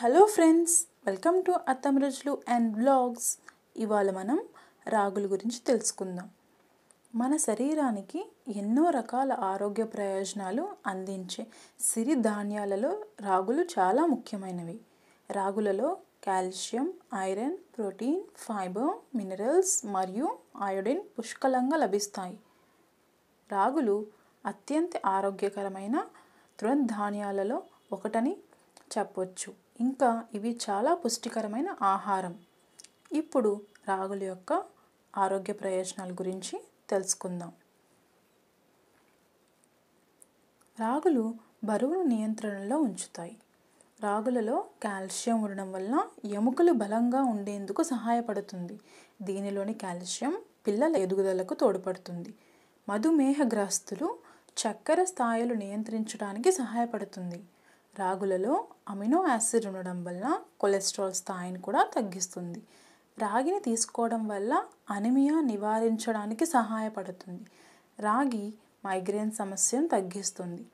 hello friends welcome to అత్తం రుజులు and blogs ఇవాళ మనం రాగుల గురించి తెలుసుకుందాం మన శరీరానికి ఎన్నో రకాల ఆరోగ్య ప్రయోజనాలు అందించే సిరి ధాన్యాలలో రాగులు చాలా ముఖ్యమైనవి రాగులలో calcium iron protein fibre minerals మరియు అయోడిన్ పుష్కలంగా లభిస్తాయి రాగులు అత్యంత ఆరోగ్యకరమైన తృణధాన్యాలలో ఒకటని చెప్పొచ్చు ఇంకా ఇవి చాలా పుష్టికరమైన ఆహారం ఇప్పుడు రాగుల యొక్క ఆరోగ్య ప్రయోజనాల గురించి తెలుసుకుందాం రాగులు బరువును నియంత్రణలో ఉంచుతాయి రాగులలో కాల్షియం ఉండడం వల్ల ఎముకలు బలంగా ఉండేందుకు సహాయపడుతుంది దీనిలోని కాల్షియం పిల్లల ఎదుగుదలకు తోడ్పడుతుంది మధుమేహ గ్రస్తులు చక్కెర స్థాయిలు నియంత్రించడానికి సహాయపడుతుంది రాగులలో అమినో యాసిడ్ ఉండడం వల్ల కొలెస్ట్రాల్ స్థాయిని కూడా తగ్గిస్తుంది రాగిని తీసుకోవడం వల్ల అనిమియా నివారించడానికి సహాయపడుతుంది రాగి మైగ్రేన్ సమస్యను తగ్గిస్తుంది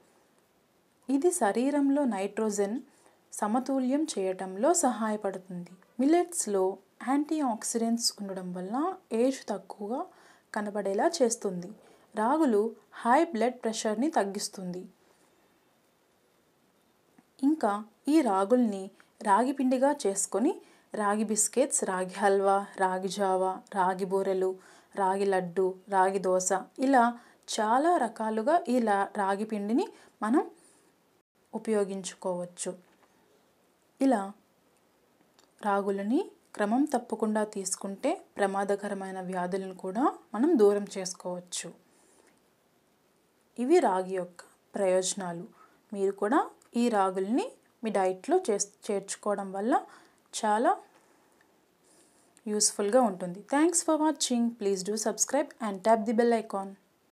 ఇది శరీరంలో నైట్రోజన్ సమతుల్యం చేయటంలో సహాయపడుతుంది మిలెట్స్లో యాంటీ ఆక్సిడెంట్స్ ఉండడం వల్ల ఏజ్ తక్కువగా కనబడేలా చేస్తుంది రాగులు హై బ్లడ్ ప్రెషర్ని తగ్గిస్తుంది ఇంకా ఈ రాగుల్ని రాగి పిండిగా చేసుకొని రాగి బిస్కెట్స్ రాగి హల్వా రాగి జావా రాగి బూరెలు రాగి లడ్డు రాగి దోశ ఇలా చాలా రకాలుగా ఈ రాగి పిండిని మనం ఉపయోగించుకోవచ్చు ఇలా రాగులని క్రమం తప్పకుండా తీసుకుంటే ప్రమాదకరమైన వ్యాధులను కూడా మనం దూరం చేసుకోవచ్చు ఇవి రాగి యొక్క ప్రయోజనాలు మీరు కూడా ఈ రాగుల్ని మీ డైట్లో చే చేర్చుకోవడం వల్ల చాలా యూస్ఫుల్గా ఉంటుంది thanks for watching please do subscribe and tap the bell icon